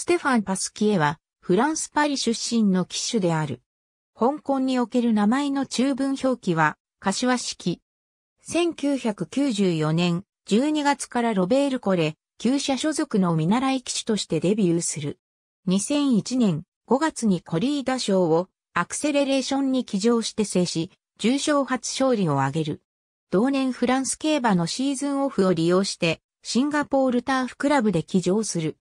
ステファン・パスキエは、フランス・パリ出身の騎手である。香港における名前の中文表記は、柏式。1994年12月からロベール・コレ、旧社所属の見習い騎手としてデビューする。2001年5月にコリーダ賞をアクセレレーションに騎乗して制し、重賞初勝利を挙げる。同年フランス競馬のシーズンオフを利用して、シンガポールターフクラブで騎乗する。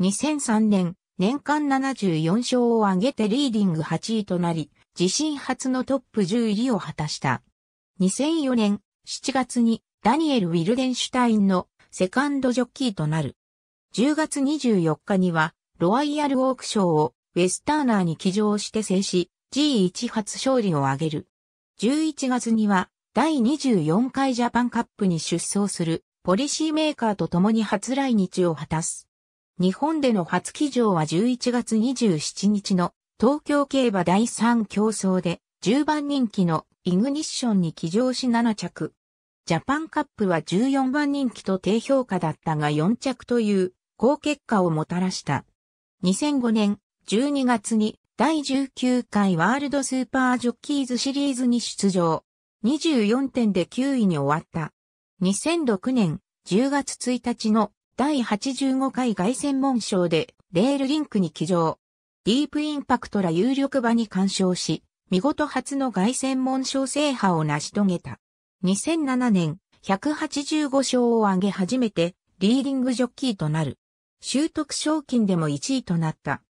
2003年、年間74勝を挙げてリーディング8位となり、自身初のトップ10入りを果たした。2004年7月にダニエル・ウィルデンシュタインのセカンドジョッキーとなる。10月24日にはロワイヤル・オークショーをウェスターナーに騎乗して制し、G1 初勝利を挙げる。11月には第24回ジャパンカップに出走するポリシーメーカーと共に初来日を果たす。日本での初騎乗は11月27日の東京競馬第3競争で10番人気のイグニッションに騎乗し7着。ジャパンカップは14番人気と低評価だったが4着という好結果をもたらした。2005年12月に第19回ワールドスーパージョッキーズシリーズに出場。24点で9位に終わった。2006年10月1日の第85回凱旋門賞でレールリンクに騎乗。ディープインパクトら有力馬に干渉し、見事初の凱旋門賞制覇を成し遂げた。2007年、185勝を挙げ初めてリーディングジョッキーとなる。習得賞金でも1位となった。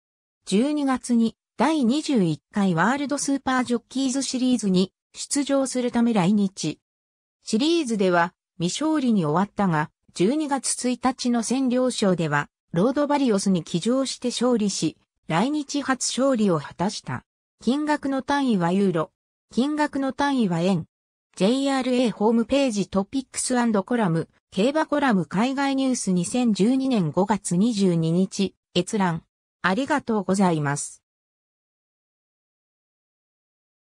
12月に第21回ワールドスーパージョッキーズシリーズに出場するため来日。シリーズでは未勝利に終わったが、12月1日の占領省では、ロードバリオスに騎乗して勝利し、来日初勝利を果たした。金額の単位はユーロ。金額の単位は円。JRA ホームページトピックスコラム、競馬コラム海外ニュース2012年5月22日、閲覧。ありがとうございます。